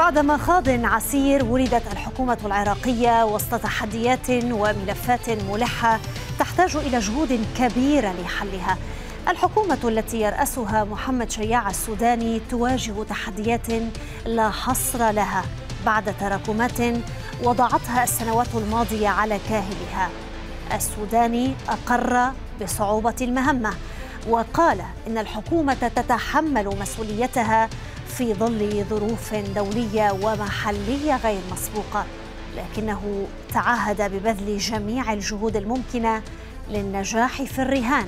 بعدما خاض عسير ولدت الحكومة العراقية وسط تحديات وملفات ملحة تحتاج إلى جهود كبيرة لحلها الحكومة التي يرأسها محمد شياع السوداني تواجه تحديات لا حصر لها بعد تراكمات وضعتها السنوات الماضية على كاهلها السوداني أقر بصعوبة المهمة وقال إن الحكومة تتحمل مسؤوليتها في ظل ظروف دولية ومحلية غير مسبوقة لكنه تعهد ببذل جميع الجهود الممكنة للنجاح في الرهان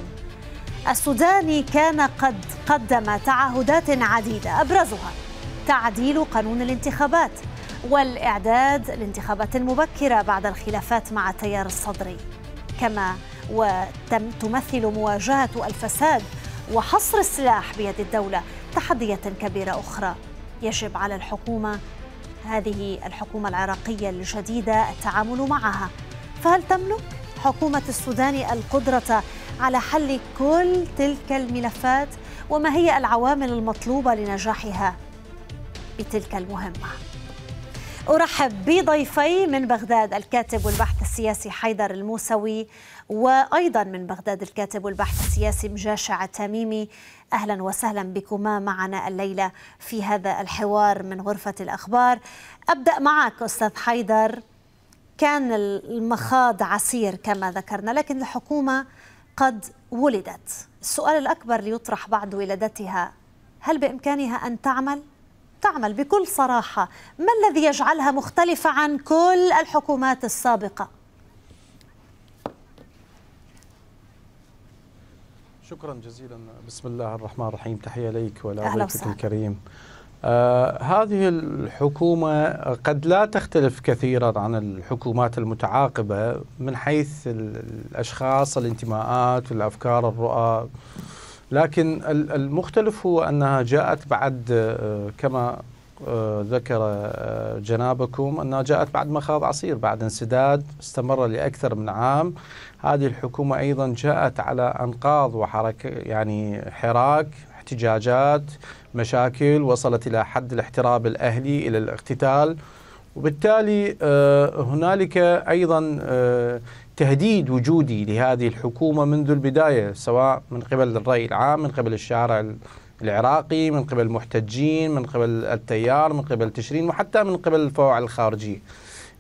السوداني كان قد قدم تعهدات عديدة أبرزها تعديل قانون الانتخابات والإعداد لانتخابات مبكرة بعد الخلافات مع التيار الصدري كما وتم تمثل مواجهة الفساد وحصر السلاح بيد الدولة تحدية كبيرة أخرى يجب على الحكومة هذه الحكومة العراقية الجديدة التعامل معها فهل تملك حكومة السودان القدرة على حل كل تلك الملفات وما هي العوامل المطلوبة لنجاحها بتلك المهمة؟ أرحب بضيفي من بغداد الكاتب والبحث السياسي حيدر الموسوي وأيضا من بغداد الكاتب والبحث السياسي مجاشع التميمي أهلا وسهلا بكما معنا الليلة في هذا الحوار من غرفة الأخبار أبدأ معك أستاذ حيدر كان المخاض عسير كما ذكرنا لكن الحكومة قد ولدت السؤال الأكبر ليطرح بعد ولادتها هل بإمكانها أن تعمل؟ تعمل بكل صراحة ما الذي يجعلها مختلفة عن كل الحكومات السابقة؟ شكرا جزيلا بسم الله الرحمن الرحيم تحية لك ولضيفك الكريم آه هذه الحكومة قد لا تختلف كثيرا عن الحكومات المتعاقبة من حيث الأشخاص الانتماءات والأفكار الرؤى لكن المختلف هو أنها جاءت بعد آه، كما آه، ذكر آه، جنابكم أنها جاءت بعد مخاض عصير بعد انسداد استمر لأكثر من عام هذه الحكومة أيضا جاءت على أنقاض وحركة يعني حراك احتجاجات مشاكل وصلت إلى حد الاحتراب الأهلي إلى الاقتتال وبالتالي هنالك أيضا تهديد وجودي لهذه الحكومة منذ البداية سواء من قبل الرأي العام من قبل الشارع العراقي من قبل المحتجين من قبل التيار من قبل تشرين وحتى من قبل الفواعل الخارجية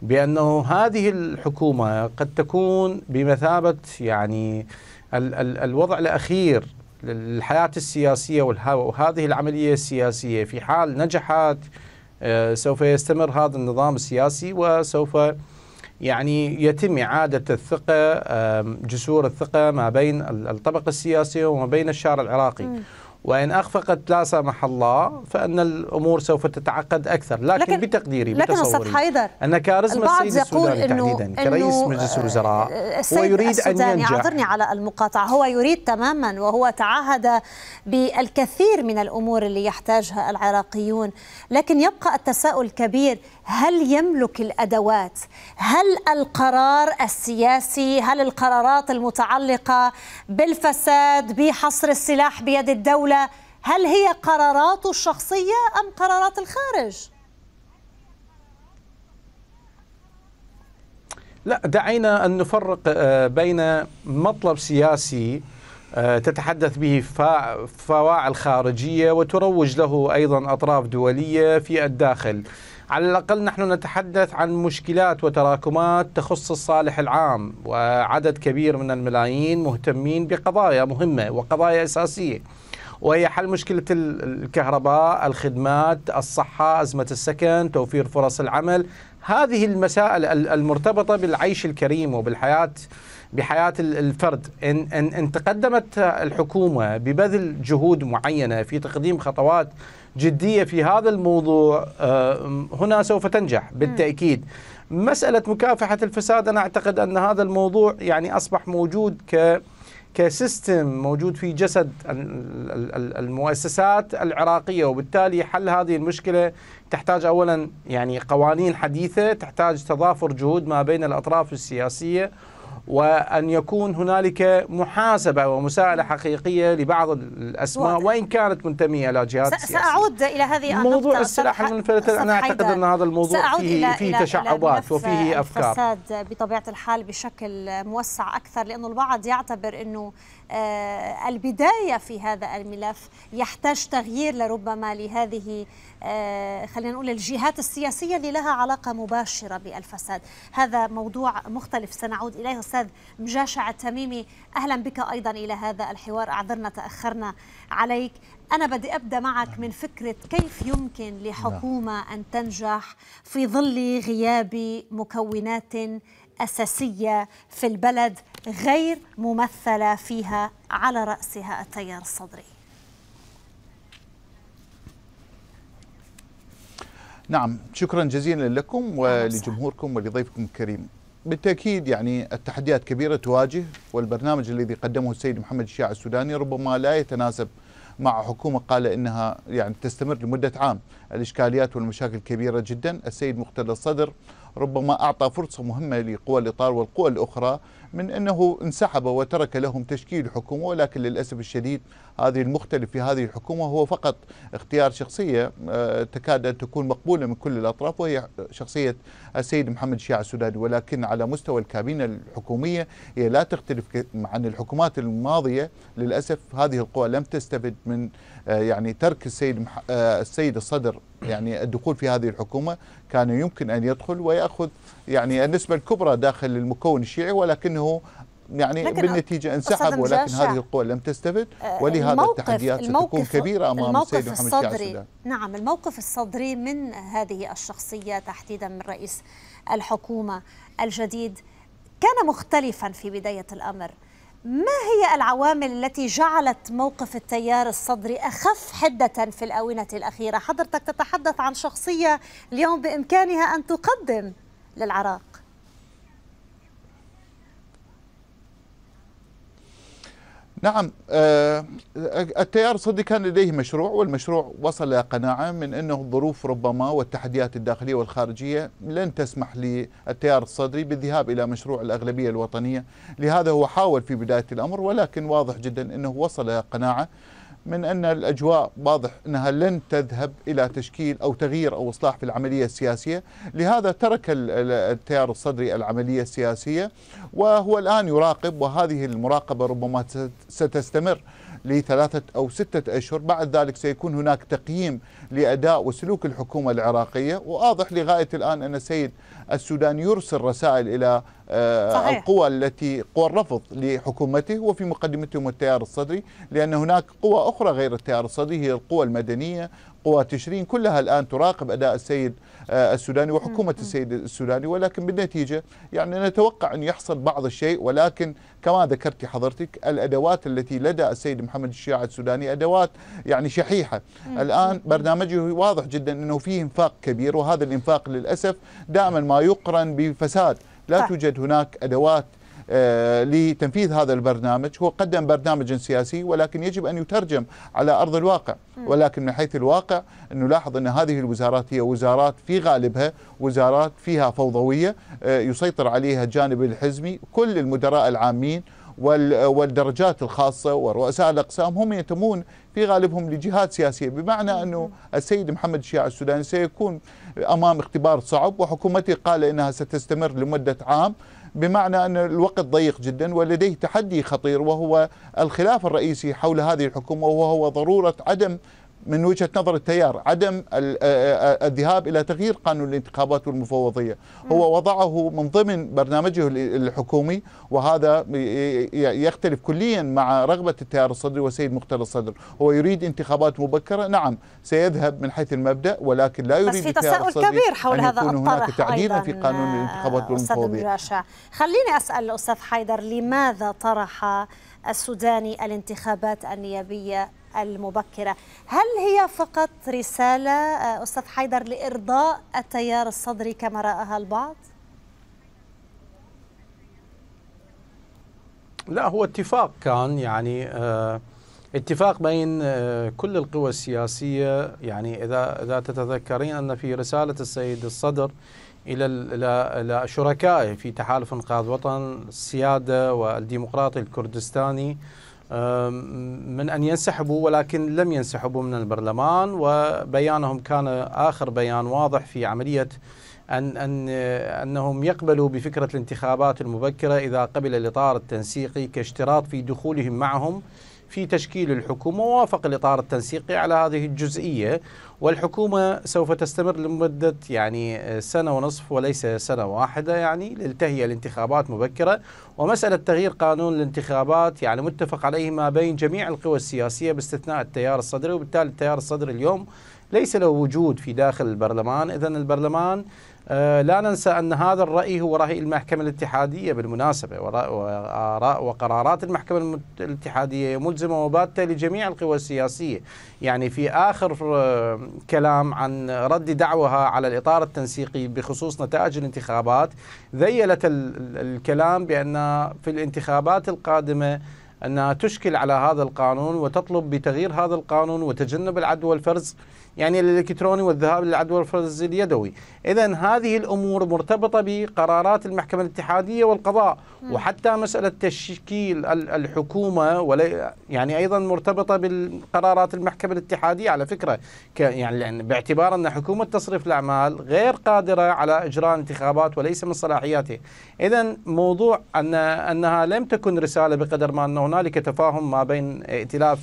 بأنه هذه الحكومة قد تكون بمثابة يعني ال ال الوضع الأخير للحياة السياسية وهذه العملية السياسية في حال نجحت آه، سوف يستمر هذا النظام السياسي وسوف يعني يتم إعادة الثقة جسور الثقة ما بين الطبقة السياسية وما بين الشارع العراقي م. وإن أخفقت لا سمح الله فإن الأمور سوف تتعقد أكثر لكن, لكن بتقديري لكن بتصوري حيدر أن كاريزما السيد السوداني تحديدا كرئيس مجلس آه، الوزراء آه، آه، هو يريد أن ينجح اعذرني على المقاطعة هو يريد تماما وهو تعهد بالكثير من الأمور اللي يحتاجها العراقيون لكن يبقى التساؤل كبير هل يملك الادوات هل القرار السياسي هل القرارات المتعلقه بالفساد بحصر السلاح بيد الدوله هل هي قراراته الشخصيه ام قرارات الخارج لا دعينا ان نفرق آه، بين مطلب سياسي آه، تتحدث به فواعل خارجيه وتروج له ايضا اطراف دوليه في الداخل على الأقل نحن نتحدث عن مشكلات وتراكمات تخص الصالح العام وعدد كبير من الملايين مهتمين بقضايا مهمة وقضايا أساسية وهي حل مشكلة الكهرباء الخدمات الصحة أزمة السكن توفير فرص العمل هذه المسائل المرتبطة بالعيش الكريم وبالحياة بحياة الفرد إن, إن, إن تقدمت الحكومة ببذل جهود معينة في تقديم خطوات جدية في هذا الموضوع آه، هنا سوف تنجح بالتأكيد مسألة مكافحة الفساد أنا أعتقد أن هذا الموضوع يعني أصبح موجود ك كسيستم موجود في جسد المؤسسات العراقية وبالتالي حل هذه المشكلة تحتاج أولا يعني قوانين حديثة تحتاج تضافر جهود ما بين الأطراف السياسية وأن يكون هنالك محاسبة ومساءلة حقيقية لبعض الأسماء و... وإن كانت منتمية إلى جهات سياسية سأعود إلى هذه النقطة موضوع السلاح المنفلت أنا أعتقد أن هذا الموضوع فيه, إلى فيه إلى تشعبات إلى وفيه أفكار الفساد بطبيعة الحال بشكل موسع أكثر لأنه البعض يعتبر أنه آه، البداية في هذا الملف يحتاج تغيير لربما لهذه آه، خلينا نقول الجهات السياسية اللي لها علاقة مباشرة بالفساد هذا موضوع مختلف سنعود إليه الأستاذ مجاشع التميمي أهلا بك أيضا إلى هذا الحوار أعذرنا تأخرنا عليك أنا بدي أبدأ معك نعم. من فكرة كيف يمكن لحكومة نعم. أن تنجح في ظل غياب مكونات أساسية في البلد غير ممثلة فيها على رأسها التيار الصدري نعم شكرا جزيلا لكم ولجمهوركم ولضيفكم الكريم بالتأكيد يعني التحديات كبيرة تواجه والبرنامج الذي قدمه السيد محمد الشيع السوداني ربما لا يتناسب مع حكومة قال إنها يعني تستمر لمدة عام الإشكاليات والمشاكل كبيرة جدا السيد مقتدى الصدر ربما أعطى فرصة مهمة لقوى الإطار والقوى الأخرى من أنه انسحب وترك لهم تشكيل حكومة ولكن للأسف الشديد هذه المختلف في هذه الحكومة هو فقط اختيار شخصية آه، تكاد أن تكون مقبولة من كل الأطراف وهي شخصية السيد محمد شيع السوداني ولكن على مستوى الكابينة الحكومية هي لا تختلف عن الحكومات الماضية للأسف هذه القوى لم تستفد من آه، يعني ترك السيد آه، السيد الصدر يعني الدخول في هذه الحكومه كان يمكن ان يدخل وياخذ يعني النسبه الكبرى داخل المكون الشيعي ولكنه يعني بالنتيجه انسحب ولكن هذه القوى لم تستفد آه، ولهذا التحديات ستكون كبيره امام السيد محمد الصدري نعم الموقف الصدري من هذه الشخصيه تحديدا من رئيس الحكومه الجديد كان مختلفا في بدايه الامر ما هي العوامل التي جعلت موقف التيار الصدري أخف حدة في الآونة الأخيرة؟ حضرتك تتحدث عن شخصية اليوم بإمكانها أن تقدم للعراق نعم آه، التيار الصدي كان لديه مشروع والمشروع وصل إلى قناعة من أنه الظروف ربما والتحديات الداخلية والخارجية لن تسمح للتيار الصدري بالذهاب إلى مشروع الأغلبية الوطنية لهذا هو حاول في بداية الأمر ولكن واضح جدا أنه وصل إلى قناعة من أن الأجواء واضح أنها لن تذهب إلى تشكيل أو تغيير أو إصلاح في العملية السياسية لهذا ترك التيار الصدري العملية السياسية وهو الآن يراقب وهذه المراقبة ربما ستستمر لثلاثة أو ستة أشهر بعد ذلك سيكون هناك تقييم لأداء وسلوك الحكومة العراقية وواضح لغاية الآن أن السيد السوداني يرسل رسائل إلى آه، صحيح. القوى التي قوى الرفض لحكومته وفي مقدمتهم التيار الصدري لأن هناك قوى أخرى غير التيار الصدري هي القوى المدنية قوى تشرين كلها الآن تراقب أداء السيد آه، السوداني وحكومة السيد السوداني ولكن بالنتيجة يعني نتوقع أن يحصل بعض الشيء ولكن كما ذكرت حضرتك الأدوات التي لدى السيد محمد الشياع السوداني أدوات يعني شحيحة الآن برنامجه واضح جدا أنه فيه انفاق كبير وهذا الانفاق للأسف دائما ما يقرن بفساد لا طيب. توجد هناك أدوات آه، لتنفيذ هذا البرنامج هو قدم برنامج سياسي ولكن يجب أن يترجم على أرض الواقع ولكن من حيث الواقع نلاحظ أن هذه الوزارات هي وزارات في غالبها وزارات فيها فوضوية آه، يسيطر عليها الجانب الحزبي كل المدراء العامين والدرجات الخاصة ورؤساء الأقسام هم يتمون في غالبهم لجهات سياسية بمعنى أنه السيد محمد الشياع السوداني سيكون أمام اختبار صعب وحكومتي قال إنها ستستمر لمدة عام بمعنى أن الوقت ضيق جدا ولديه تحدي خطير وهو الخلاف الرئيسي حول هذه الحكومة وهو ضرورة عدم من وجهه نظر التيار عدم الذهاب الى تغيير قانون الانتخابات والمفوضيه هو وضعه من ضمن برنامجه الحكومي وهذا يختلف كليا مع رغبه التيار الصدري وسيد مختار الصدر هو يريد انتخابات مبكره نعم سيذهب من حيث المبدا ولكن لا يريد بس في تساؤل كبير حول هذا يكون هناك تعديل في قانون آه، الانتخابات والمفوضيه خليني اسال الاستاذ حيدر لماذا طرح السوداني الانتخابات النيابيه المبكرة هل هي فقط رسالة آه، أستاذ حيدر لإرضاء التيار الصدري كما رآها البعض؟ لا هو اتفاق كان يعني آه، اتفاق بين آه، كل القوى السياسية يعني إذا إذا تتذكرين أن في رسالة السيد الصدر إلى إلى شركائه في تحالف إنقاذ وطن السيادة والديمقراطي الكردستاني من أن ينسحبوا ولكن لم ينسحبوا من البرلمان وبيانهم كان آخر بيان واضح في عملية أن أن أنهم يقبلوا بفكرة الانتخابات المبكرة إذا قبل الإطار التنسيقي كاشتراط في دخولهم معهم في تشكيل الحكومة ووافق الإطار التنسيقي على هذه الجزئية والحكومة سوف تستمر لمدة يعني سنة ونصف وليس سنة واحدة يعني لتنتهي الانتخابات مبكرة ومسألة تغيير قانون الانتخابات يعني متفق عليه ما بين جميع القوى السياسية باستثناء التيار الصدري وبالتالي التيار الصدري اليوم ليس له وجود في داخل البرلمان إذا البرلمان آه، لا ننسى أن هذا الرأي هو رأي المحكمة الاتحادية بالمناسبة وراء وقرارات المحكمة الاتحادية ملزمة وباتة لجميع القوى السياسية يعني في آخر آه، كلام عن رد دعوها على الإطار التنسيقي بخصوص نتائج الانتخابات ذيلت الكلام بأن في الانتخابات القادمة أنها تشكل على هذا القانون وتطلب بتغيير هذا القانون وتجنب العدوى الفرز يعني الإلكتروني والذهاب للعدوى الفرز اليدوي إذا هذه الأمور مرتبطة بقرارات المحكمة الاتحادية والقضاء م. وحتى مسألة تشكيل الحكومة ولا يعني أيضا مرتبطة بالقرارات المحكمة الاتحادية على فكرة يعني باعتبار أن حكومة تصريف الأعمال غير قادرة على إجراء انتخابات وليس من صلاحياته إذا موضوع أن أنها لم تكن رسالة بقدر ما أنه هنالك تفاهم ما بين ائتلاف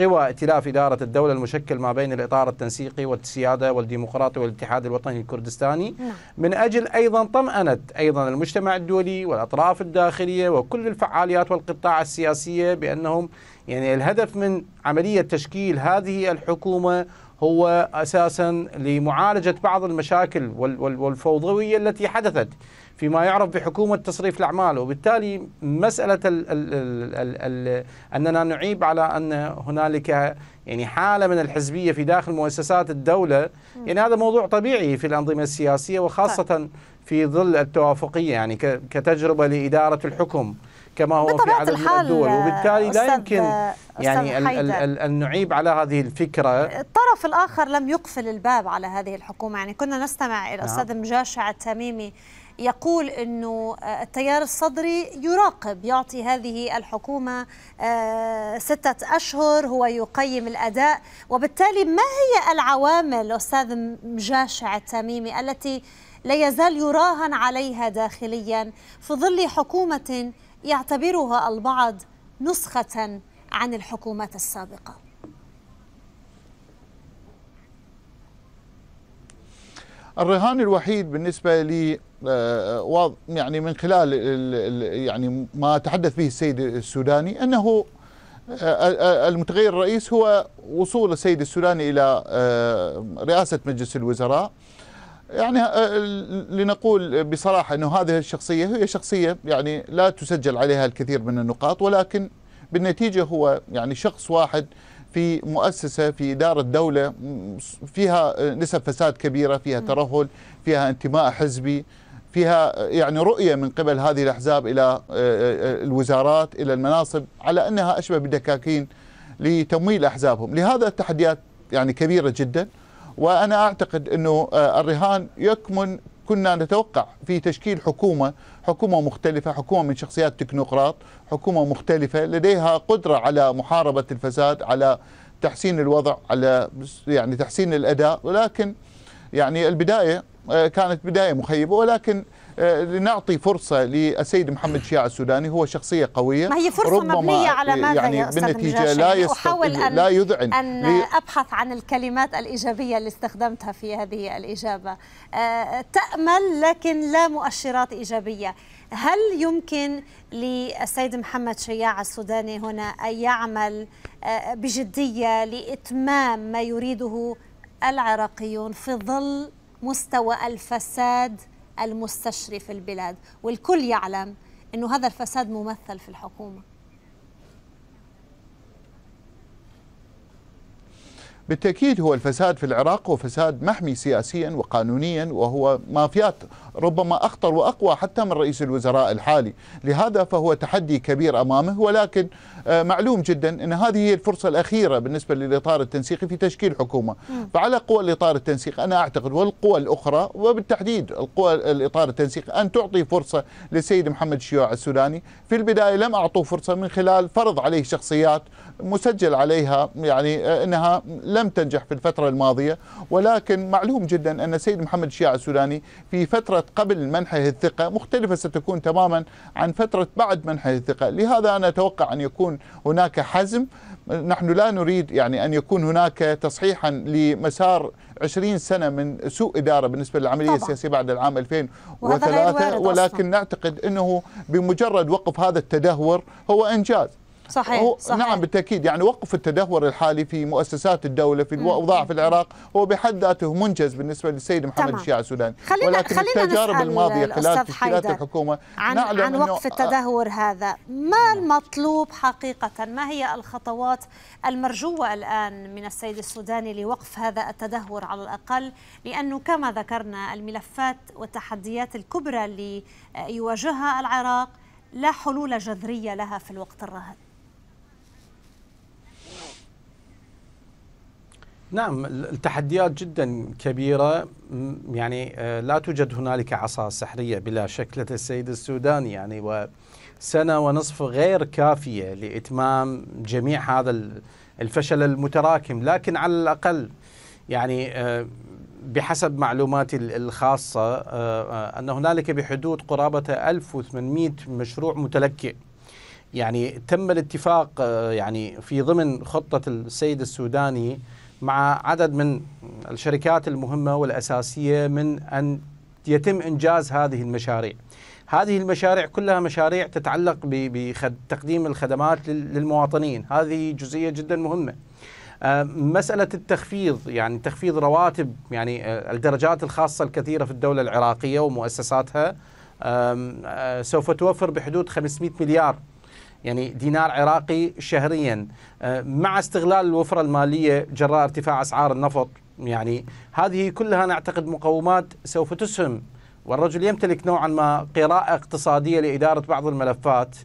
قوى ائتلاف إدارة الدولة المشكل ما بين الإطار التنسيقي والسيادة والديمقراطي والاتحاد الوطني الكردستاني نعم. من أجل أيضا طمأنة أيضا المجتمع الدولي والأطراف الداخلية وكل الفعاليات والقطاع السياسية بأنهم يعني الهدف من عملية تشكيل هذه الحكومة هو اساسا لمعالجه بعض المشاكل والفوضويه التي حدثت فيما يعرف بحكومه تصريف الاعمال وبالتالي مساله الـ الـ الـ الـ الـ اننا نعيب على ان هنالك يعني حاله من الحزبيه في داخل مؤسسات الدوله يعني هذا موضوع طبيعي في الانظمه السياسيه وخاصه في ظل التوافقيه يعني كتجربه لاداره الحكم كما هو في عدد من الدول وبالتالي لا يمكن يعني ان نعيب على هذه الفكرة الطرف الآخر لم يقفل الباب على هذه الحكومة يعني كنا نستمع إلى الأستاذ نعم. مجاشع التميمي يقول أنه آه، التيار الصدري يراقب يعطي هذه الحكومة آه، ستة أشهر هو يقيم الأداء وبالتالي ما هي العوامل أستاذ مجاشع التميمي التي لا يزال يراهن عليها داخليا في ظل حكومة يعتبرها البعض نسخة عن الحكومات السابقة الرهان الوحيد بالنسبة لي آه، يعني من خلال يعني ما تحدث به السيد السوداني أنه آه، آه، المتغير الرئيس هو وصول السيد السوداني إلى رئاسة مجلس الوزراء يعني آه، لنقول بصراحه انه هذه الشخصيه هي شخصيه يعني لا تسجل عليها الكثير من النقاط ولكن بالنتيجه هو يعني شخص واحد في مؤسسه في اداره دوله فيها نسب فساد كبيره، فيها ترهل، فيها انتماء حزبي، فيها يعني رؤيه من قبل هذه الاحزاب الى آه، آه، الوزارات الى المناصب على انها اشبه بدكاكين لتمويل احزابهم، لهذا التحديات يعني كبيره جدا وأنا أعتقد أنه آه، الرهان يكمن كنا نتوقع في تشكيل حكومة حكومة مختلفة حكومة من شخصيات تكنوقراط حكومة مختلفة لديها قدرة على محاربة الفساد على تحسين الوضع على يعني تحسين الأداء ولكن يعني البداية آه، كانت بداية مخيبة ولكن لنعطي آه، فرصه للسيد محمد شياع السوداني هو شخصيه قويه ما هي فرصه ربما مبنيه على آه، ماذا يعني يا بالنتيجه لا يعني أحاول أن لا يذعن ان ابحث عن الكلمات الايجابيه اللي استخدمتها في هذه الاجابه آه، تامل لكن لا مؤشرات ايجابيه هل يمكن للسيد محمد شياع السوداني هنا أن يعمل بجدية لإتمام ما يريده العراقيون في ظل مستوى الفساد المستشري في البلاد والكل يعلم أنه هذا الفساد ممثل في الحكومة بالتأكيد هو الفساد في العراق هو فساد محمي سياسيا وقانونيا وهو مافيات ربما أخطر وأقوى حتى من رئيس الوزراء الحالي لهذا فهو تحدي كبير أمامه ولكن آه، معلوم جدا أن هذه هي الفرصة الأخيرة بالنسبة للإطار التنسيقي في تشكيل حكومة فعلى قوى الإطار التنسيق أنا أعتقد والقوى الأخرى وبالتحديد القوى الإطار التنسيقي أن تعطي فرصة للسيد محمد الشيوع السوداني في البداية لم أعطوه فرصة من خلال فرض عليه شخصيات مسجل عليها يعني آه، أنها لم تنجح في الفترة الماضية ولكن معلوم جدا أن السيد محمد الشيوع السوداني في فترة قبل منحه الثقة مختلفة ستكون تماما عن فترة بعد منحه الثقة لهذا أنا أتوقع أن يكون هناك حزم نحن لا نريد يعني أن يكون هناك تصحيحا لمسار 20 سنة من سوء إدارة بالنسبة للعملية السياسية بعد العام 2003 ولكن أصلاً. نعتقد أنه بمجرد وقف هذا التدهور هو إنجاز صحيح, صحيح نعم بالتاكيد يعني وقف التدهور الحالي في مؤسسات الدوله في الاوضاع في العراق هو بحد ذاته منجز بالنسبه للسيد محمد الشيعي السوداني ولكن خلينا التجارب الماضيه خلال تشكيلات الحكومه عن, نعلم عن وقف التدهور هذا ما نعم. المطلوب حقيقه ما هي الخطوات المرجوه الان من السيد السوداني لوقف هذا التدهور على الاقل لانه كما ذكرنا الملفات والتحديات الكبرى اللي يواجهها العراق لا حلول جذريه لها في الوقت الراهن نعم التحديات جدا كبيرة يعني آه، لا توجد هنالك عصا سحرية بلا شك السيد السوداني يعني وسنة ونصف غير كافية لإتمام جميع هذا الفشل المتراكم لكن على الأقل يعني آه، بحسب معلوماتي الخاصة آه، أن هنالك بحدود قرابة 1800 مشروع متلكئ يعني تم الاتفاق يعني في ضمن خطة السيد السوداني مع عدد من الشركات المهمة والأساسية من أن يتم إنجاز هذه المشاريع هذه المشاريع كلها مشاريع تتعلق بتقديم الخدمات للمواطنين هذه جزئية جدا مهمة آه، مسألة التخفيض يعني تخفيض رواتب يعني آه، الدرجات الخاصة الكثيرة في الدولة العراقية ومؤسساتها آه، سوف توفر بحدود 500 مليار يعني دينار عراقي شهريا آه، مع استغلال الوفرة المالية جراء ارتفاع أسعار النفط يعني هذه كلها نعتقد مقومات سوف تسهم والرجل يمتلك نوعا ما قراءة اقتصادية لإدارة بعض الملفات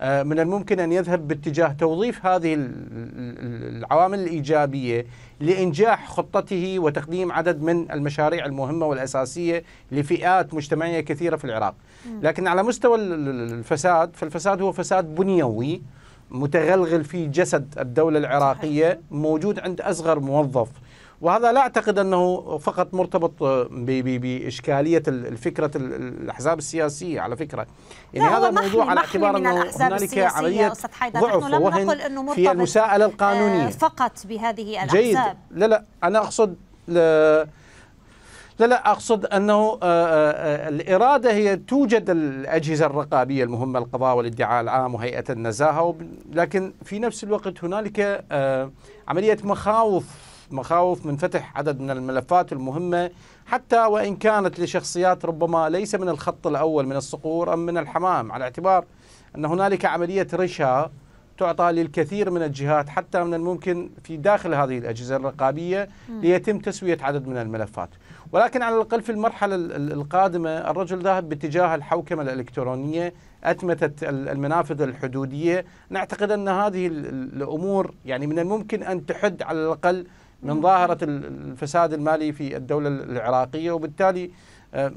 آه، من الممكن ان يذهب باتجاه توظيف هذه العوامل الايجابيه لانجاح خطته وتقديم عدد من المشاريع المهمه والاساسيه لفئات مجتمعيه كثيره في العراق. لكن على مستوى الفساد فالفساد هو فساد بنيوي متغلغل في جسد الدوله العراقيه موجود عند اصغر موظف. وهذا لا أعتقد أنه فقط مرتبط آه، بإشكالية الفكرة الأحزاب السياسية على فكرة يعني هذا الموضوع على اعتبار أنه هنالك عملية ضعف ووهن آه، في المساءلة القانونية آه، فقط بهذه الأحزاب جيد لا لا أنا أقصد لا لا اقصد انه الاراده هي توجد الاجهزه الرقابيه المهمه القضاء والادعاء العام وهيئه النزاهه لكن في نفس الوقت هنالك عمليه مخاوف مخاوف من فتح عدد من الملفات المهمة حتى وإن كانت لشخصيات ربما ليس من الخط الأول من الصقور أم من الحمام على اعتبار أن هنالك عملية رشا تعطى للكثير من الجهات حتى من الممكن في داخل هذه الأجهزة الرقابية ليتم تسوية عدد من الملفات ولكن على الأقل في المرحلة القادمة الرجل ذاهب باتجاه الحوكمة الإلكترونية أتمتت المنافذ الحدودية نعتقد أن هذه الأمور يعني من الممكن أن تحد على الأقل من ظاهرة الفساد المالي في الدولة العراقية وبالتالي آه،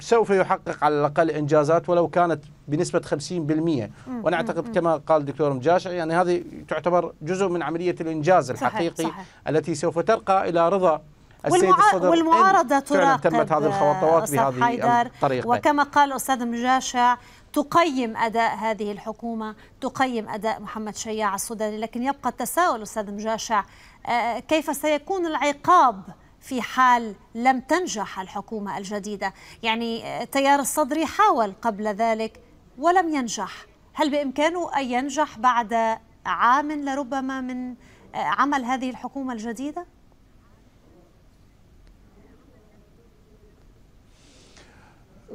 سوف يحقق على الأقل إنجازات ولو كانت بنسبة 50% وأنا أعتقد كما قال الدكتور مجاشعي يعني هذه تعتبر جزء من عملية الإنجاز الحقيقي صحيح صحيح. التي سوف ترقى إلى رضا السيد والمع... والمعارضة تراقب تمت هذه الخطوات بهذه آه، الطريقة وكما قال أستاذ مجاشع تقيم أداء هذه الحكومة تقيم أداء محمد شياع السوداني لكن يبقى التساؤل أستاذ مجاشع آه، كيف سيكون العقاب في حال لم تنجح الحكومة الجديدة يعني آه، تيار الصدري حاول قبل ذلك ولم ينجح هل بإمكانه أن ينجح بعد عام لربما من آه، عمل هذه الحكومة الجديدة؟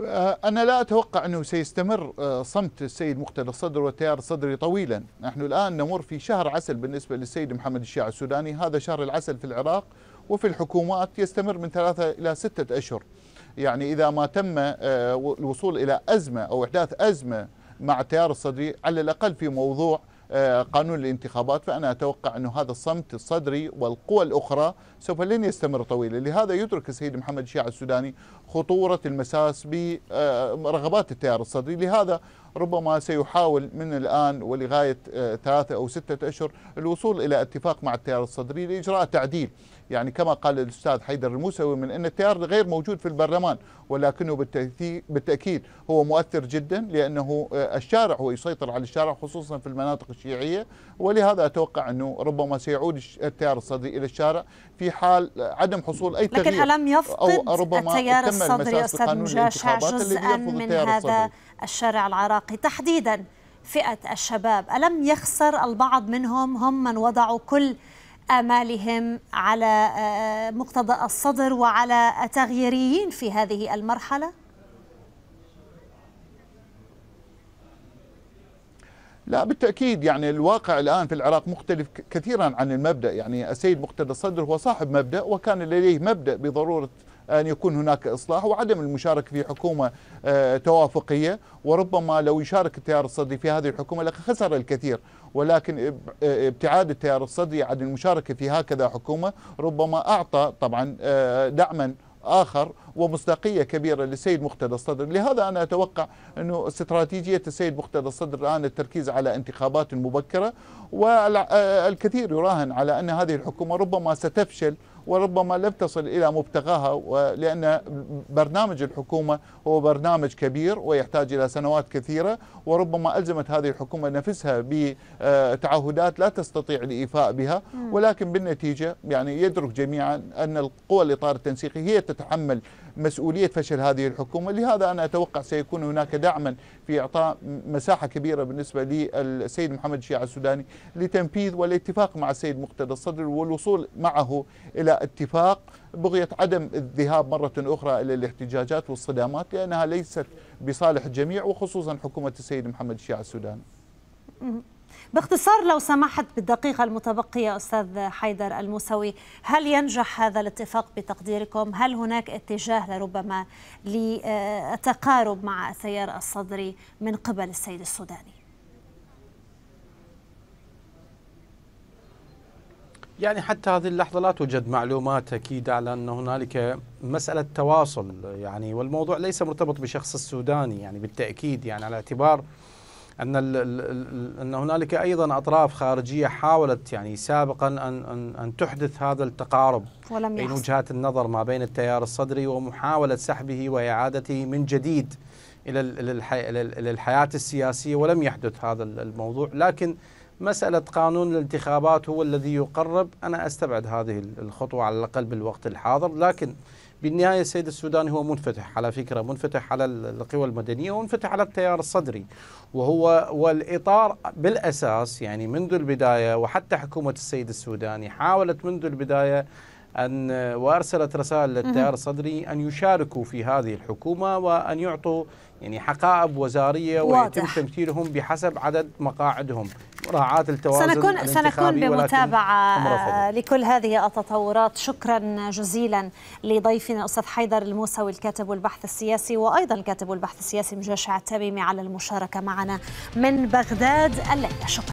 آه، أنا لا أتوقع أنه سيستمر آه، صمت السيد مقتدى الصدر والتيار الصدري طويلا نحن الآن نمر في شهر عسل بالنسبة للسيد محمد الشيع السوداني هذا شهر العسل في العراق وفي الحكومات يستمر من ثلاثة إلى ستة أشهر يعني إذا ما تم آه، الوصول إلى أزمة أو إحداث أزمة مع التيار الصدري على الأقل في موضوع آه، قانون الانتخابات فأنا أتوقع أن هذا الصمت الصدري والقوى الأخرى سوف لن يستمر طويلا لهذا يدرك السيد محمد الشيعة السوداني خطورة المساس برغبات آه، التيار الصدري لهذا ربما سيحاول من الآن ولغاية آه، ثلاثة أو ستة أشهر الوصول إلى اتفاق مع التيار الصدري لإجراء تعديل يعني كما قال الأستاذ حيدر الموسوي من أن التيار غير موجود في البرلمان ولكنه بالتأكيد هو مؤثر جدا لأنه آه، الشارع هو يسيطر على الشارع خصوصا في المناطق الشيعية ولهذا أتوقع أنه ربما سيعود التيار الصدري إلى الشارع في حال عدم حصول أي تغيير لكن ألم يفقد التيار الصدري أستاذ مجاشع جزءا من هذا الشارع العراقي تحديدا فئة الشباب ألم يخسر البعض منهم هم من وضعوا كل آمالهم على آه، مقتضى الصدر وعلى التغييريين في هذه المرحلة؟ لا بالتأكيد يعني الواقع الآن في العراق مختلف كثيرا عن المبدأ يعني السيد مقتدى الصدر هو صاحب مبدأ وكان لديه مبدأ بضرورة أن يكون هناك إصلاح وعدم المشاركة في حكومة آه، توافقية وربما لو يشارك التيار الصدري في هذه الحكومة لخسر الكثير ولكن آه، ابتعاد التيار الصدري عن المشاركة في هكذا حكومة ربما أعطى طبعا آه، دعما آخر ومصداقية كبيرة للسيد مقتدى الصدر لهذا أنا أتوقع أنه استراتيجية السيد مقتدى الصدر الآن التركيز على انتخابات مبكرة والكثير يراهن على أن هذه الحكومة ربما ستفشل وربما لم تصل إلى مبتغاها لأن برنامج الحكومة هو برنامج كبير ويحتاج إلى سنوات كثيرة وربما ألزمت هذه الحكومة نفسها بتعهدات لا تستطيع الإيفاء بها ولكن بالنتيجة يعني يدرك جميعا أن القوى الإطار التنسيقي هي تتحمل مسؤوليه فشل هذه الحكومه لهذا انا اتوقع سيكون هناك دعما في اعطاء مساحه كبيره بالنسبه للسيد محمد الشيعة السوداني لتنفيذ والاتفاق مع السيد مقتدى الصدر والوصول معه الى اتفاق بغيه عدم الذهاب مره اخرى الى الاحتجاجات والصدامات لانها ليست بصالح الجميع وخصوصا حكومه السيد محمد الشيعة السوداني. باختصار لو سمحت بالدقيقة المتبقية أستاذ حيدر الموسوي هل ينجح هذا الاتفاق بتقديركم؟ هل هناك اتجاه لربما للتقارب مع التيار الصدري من قبل السيد السوداني؟ يعني حتى هذه اللحظة لا توجد معلومات أكيد على أن هنالك مسألة تواصل يعني والموضوع ليس مرتبط بشخص السوداني يعني بالتأكيد يعني على اعتبار ان ان هنالك ايضا اطراف خارجيه حاولت يعني سابقا ان ان, أن تحدث هذا التقارب ولم بين وجهات النظر ما بين التيار الصدري ومحاوله سحبه واعادته من جديد الى الى الحياه السياسيه ولم يحدث هذا الموضوع لكن مساله قانون الانتخابات هو الذي يقرب انا استبعد هذه الخطوه على الاقل بالوقت الحاضر لكن بالنهاية السيد السوداني هو منفتح على فكرة منفتح على القوى المدنية ومنفتح على التيار الصدري وهو والإطار بالأساس يعني منذ البداية وحتى حكومة السيد السوداني حاولت منذ البداية أن وأرسلت رسائل للتيار الصدري أن يشاركوا في هذه الحكومة وأن يعطوا يعني حقائب وزارية ويتم تمثيلهم بحسب عدد مقاعدهم مراعاة التوازن سنكون, سنكون بمتابعة لكل هذه التطورات شكرا جزيلا لضيفنا أستاذ حيدر الموسوي الكاتب والبحث السياسي وأيضا الكاتب والبحث السياسي مجاشع التميمي على المشاركة معنا من بغداد الليلة شكرا